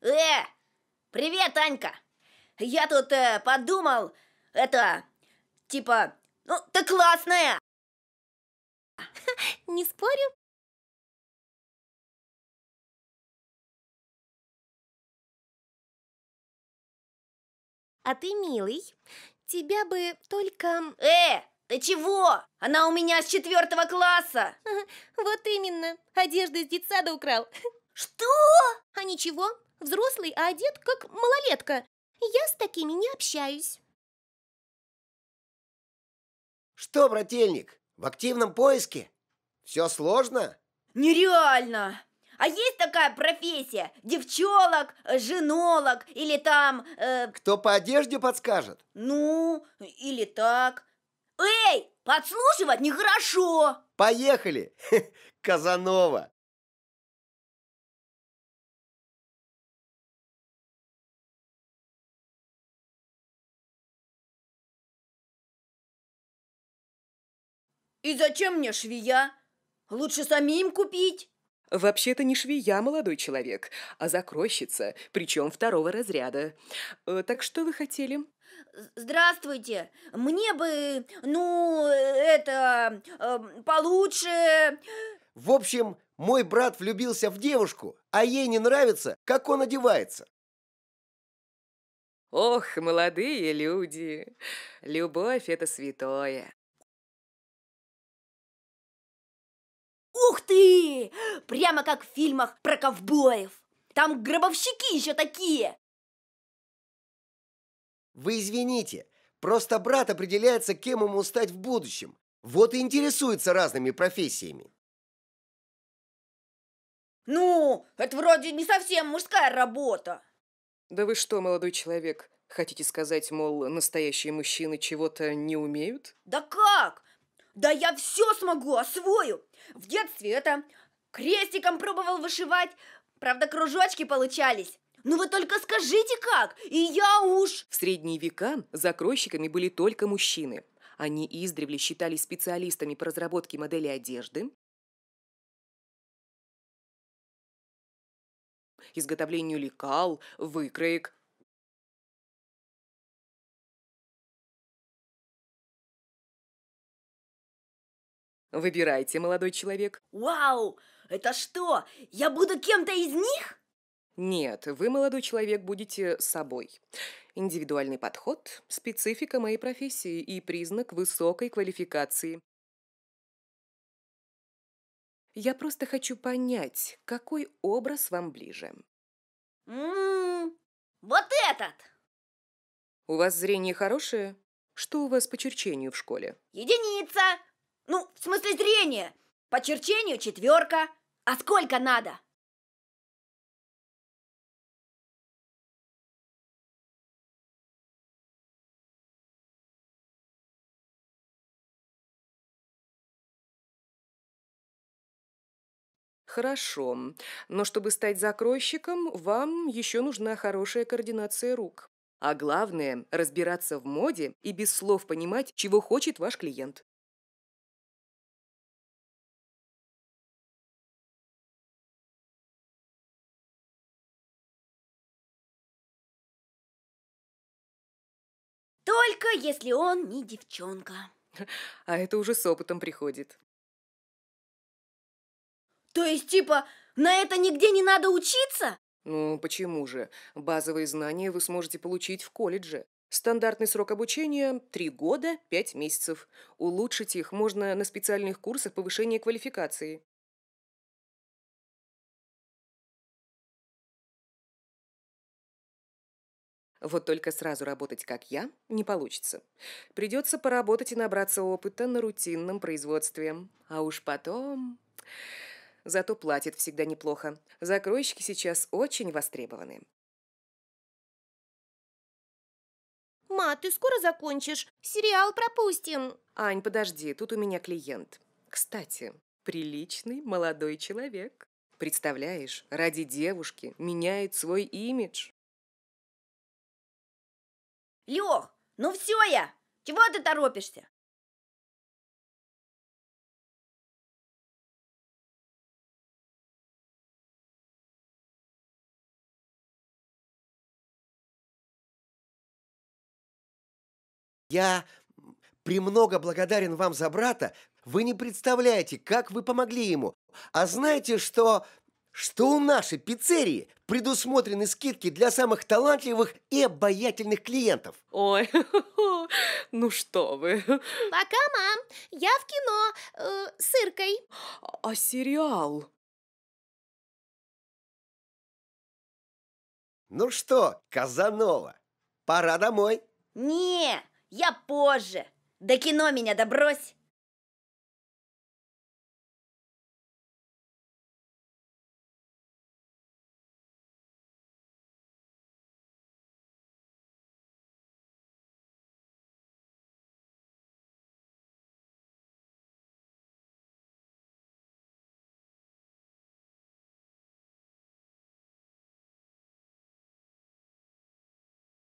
Э, привет, Анька. Я тут э, подумал, это, типа, ну, ты классная. Не спорю. А ты милый. Тебя бы только... Э, ты чего? Она у меня с четвертого класса. Вот именно. Одежду из детсада украл. Что? А ничего, взрослый, а одет как малолетка. Я с такими не общаюсь. Что, брательник, в активном поиске? Все сложно? Нереально! А есть такая профессия? Девчолог, женолог или там... Э... Кто по одежде подскажет? Ну, или так. Эй, подслушивать нехорошо! Поехали! Казанова! И зачем мне швея? Лучше самим купить. Вообще-то не швея, молодой человек, а закройщица, причем второго разряда. Э, так что вы хотели? Здравствуйте. Мне бы, ну, это, эм, получше... В общем, мой брат влюбился в девушку, а ей не нравится, как он одевается. Ох, молодые люди, любовь – это святое. Ух ты! Прямо как в фильмах про ковбоев. Там гробовщики еще такие. Вы извините, просто брат определяется, кем ему стать в будущем. Вот и интересуется разными профессиями. Ну, это вроде не совсем мужская работа. Да вы что, молодой человек, хотите сказать, мол, настоящие мужчины чего-то не умеют? Да как? Да я все смогу, освою! В детстве это крестиком пробовал вышивать, правда, кружочки получались. Ну вы только скажите как, и я уж... В средние века закройщиками были только мужчины. Они издревле считались специалистами по разработке модели одежды, изготовлению лекал, выкроек, Выбирайте, молодой человек. Вау! Это что? Я буду кем-то из них? Нет, вы, молодой человек, будете собой. Индивидуальный подход – специфика моей профессии и признак высокой квалификации. Я просто хочу понять, какой образ вам ближе. Ммм, вот этот! У вас зрение хорошее? Что у вас по черчению в школе? Единица! смысле зрения. По черчению четверка. А сколько надо? Хорошо, но чтобы стать закройщиком, вам еще нужна хорошая координация рук. А главное, разбираться в моде и без слов понимать, чего хочет ваш клиент. Только если он не девчонка. А это уже с опытом приходит. То есть, типа, на это нигде не надо учиться? Ну, почему же? Базовые знания вы сможете получить в колледже. Стандартный срок обучения – 3 года 5 месяцев. Улучшить их можно на специальных курсах повышения квалификации. Вот только сразу работать как я не получится. Придется поработать и набраться опыта на рутинном производстве. А уж потом... Зато платят всегда неплохо. Закройщики сейчас очень востребованы. «Ма, ты скоро закончишь? Сериал пропустим!» «Ань, подожди, тут у меня клиент. Кстати, приличный молодой человек. Представляешь, ради девушки меняет свой имидж. Лех, ну все я! Чего ты торопишься? Я премного благодарен вам за брата. Вы не представляете, как вы помогли ему. А знаете, что что у нашей пиццерии предусмотрены скидки для самых талантливых и обаятельных клиентов. Ой, ну что вы. Пока, мам. Я в кино э, с Иркой. А сериал? Ну что, Казанова, пора домой. Не, я позже. До кино меня добрось.